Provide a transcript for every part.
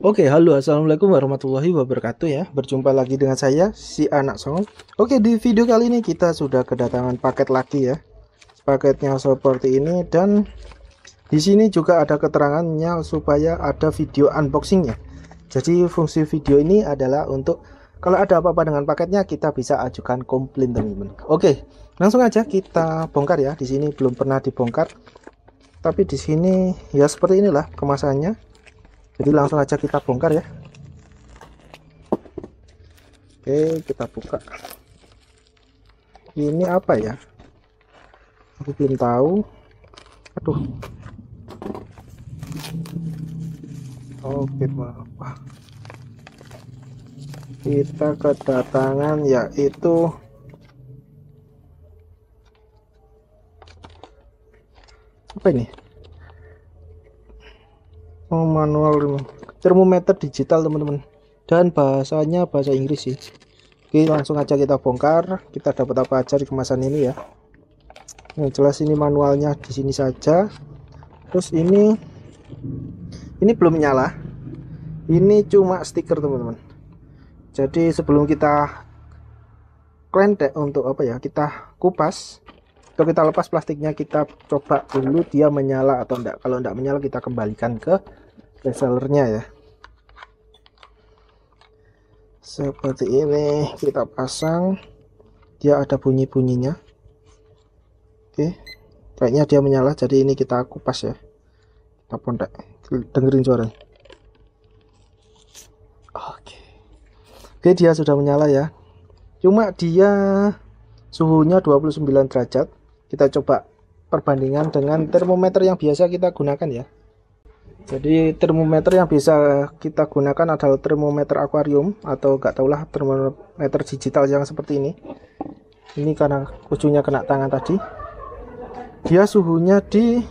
Oke, halo assalamualaikum warahmatullahi wabarakatuh ya. Berjumpa lagi dengan saya, si anak song. Oke, di video kali ini kita sudah kedatangan paket lagi ya. Paketnya seperti ini dan di sini juga ada keterangannya supaya ada video unboxingnya. Jadi fungsi video ini adalah untuk kalau ada apa-apa dengan paketnya kita bisa ajukan komplain teman-teman. Oke, langsung aja kita bongkar ya. Di sini belum pernah dibongkar, tapi di sini ya seperti inilah kemasannya jadi langsung aja kita bongkar ya oke kita buka ini apa ya aku belum tahu aduh oke apa kita kedatangan yaitu apa ini oh, manual termometer digital teman-teman dan bahasanya bahasa Inggris sih Oke langsung aja kita bongkar kita dapat apa aja di kemasan ini ya yang nah, jelas ini manualnya di sini saja terus ini ini belum nyala ini cuma stiker teman-teman jadi sebelum kita klentek untuk apa ya kita kupas atau kita lepas plastiknya kita coba dulu dia menyala atau enggak kalau enggak menyala kita kembalikan ke resellernya ya seperti ini kita pasang dia ada bunyi-bunyinya oke kayaknya dia menyala jadi ini kita kupas ya kita pondek dengerin suaranya oke oke dia sudah menyala ya cuma dia suhunya 29 derajat kita coba perbandingan dengan termometer yang biasa kita gunakan ya jadi termometer yang bisa kita gunakan adalah termometer akuarium atau gak tahulah termometer digital yang seperti ini ini karena ujungnya kena tangan tadi dia suhunya di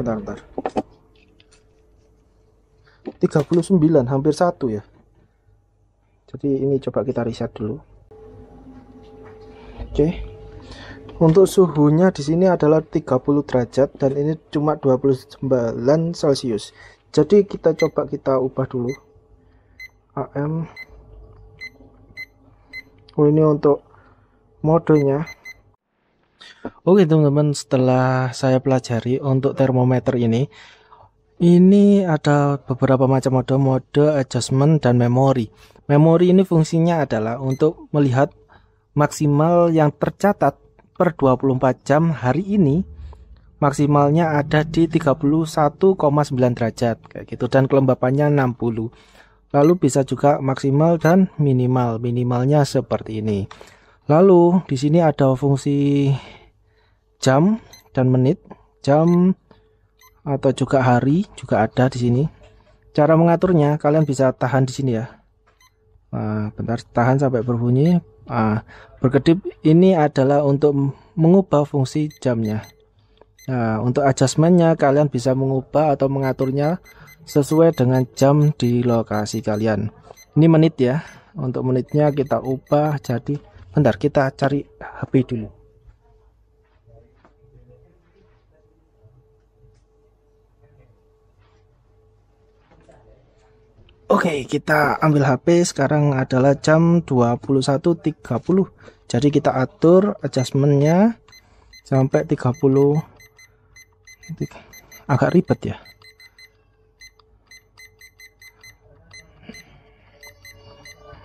bentar bentar 39 hampir satu ya jadi ini coba kita riset dulu oke okay. Untuk suhunya di sini adalah 30 derajat dan ini cuma 29 Celcius. Jadi kita coba kita ubah dulu. AM. Oh ini untuk modenya. Oke teman-teman, setelah saya pelajari untuk termometer ini, ini ada beberapa macam mode, mode adjustment dan memory memory ini fungsinya adalah untuk melihat maksimal yang tercatat per 24 jam hari ini maksimalnya ada di 31,9 derajat kayak gitu dan kelembapannya 60. Lalu bisa juga maksimal dan minimal. Minimalnya seperti ini. Lalu di sini ada fungsi jam dan menit, jam atau juga hari juga ada di sini. Cara mengaturnya kalian bisa tahan di sini ya. Nah, bentar tahan sampai berbunyi Nah, berkedip ini adalah untuk mengubah fungsi jamnya. Nah, untuk adjustmentnya kalian bisa mengubah atau mengaturnya sesuai dengan jam di lokasi kalian. Ini menit ya. Untuk menitnya kita ubah jadi bentar kita cari HP dulu. Oke, okay, kita ambil HP sekarang adalah jam 21.30. Jadi kita atur adjustmentnya sampai 30 agak ribet ya.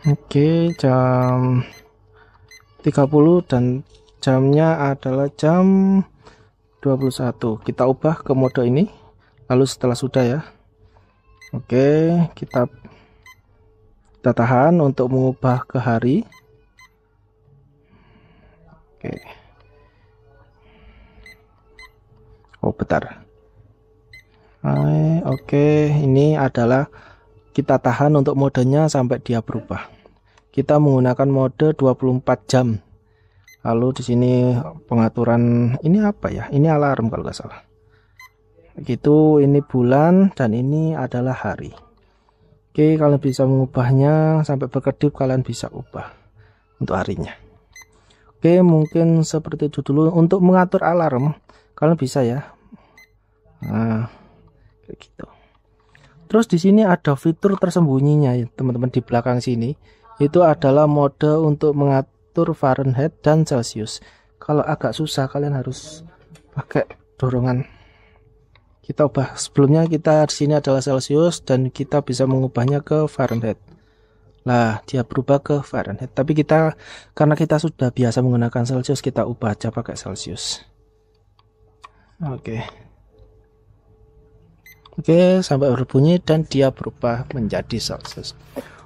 Oke, okay, jam 30 dan jamnya adalah jam 21. Kita ubah ke mode ini. Lalu setelah sudah ya. Oke, kita kita tahan untuk mengubah ke hari. Oke. Oh, bentar. Oke, okay. ini adalah kita tahan untuk modenya sampai dia berubah. Kita menggunakan mode 24 jam. Lalu di sini pengaturan ini apa ya? Ini alarm kalau nggak salah. Begitu ini bulan dan ini adalah hari. Oke, kalian bisa mengubahnya sampai berkedip kalian bisa ubah untuk harinya. Oke, mungkin seperti itu dulu untuk mengatur alarm. Kalian bisa ya. Nah, kayak gitu. Terus di sini ada fitur tersembunyinya ya, teman-teman di belakang sini. Itu adalah mode untuk mengatur Fahrenheit dan Celsius. Kalau agak susah kalian harus pakai dorongan kita ubah sebelumnya kita di sini adalah Celsius dan kita bisa mengubahnya ke Fahrenheit lah dia berubah ke Fahrenheit tapi kita karena kita sudah biasa menggunakan Celsius kita ubah aja pakai Celsius oke okay. oke okay, sampai berbunyi dan dia berubah menjadi Celsius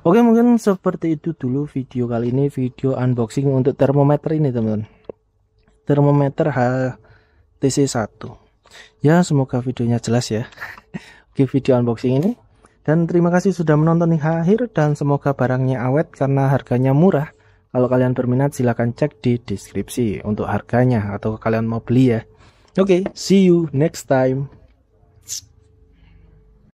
oke okay, mungkin seperti itu dulu video kali ini video unboxing untuk termometer ini teman-teman termometer HTC 1 Ya, semoga videonya jelas ya. Oke, video unboxing ini. Dan terima kasih sudah menonton hingga akhir dan semoga barangnya awet karena harganya murah. Kalau kalian berminat silahkan cek di deskripsi untuk harganya atau kalian mau beli ya. Oke, okay, see you next time.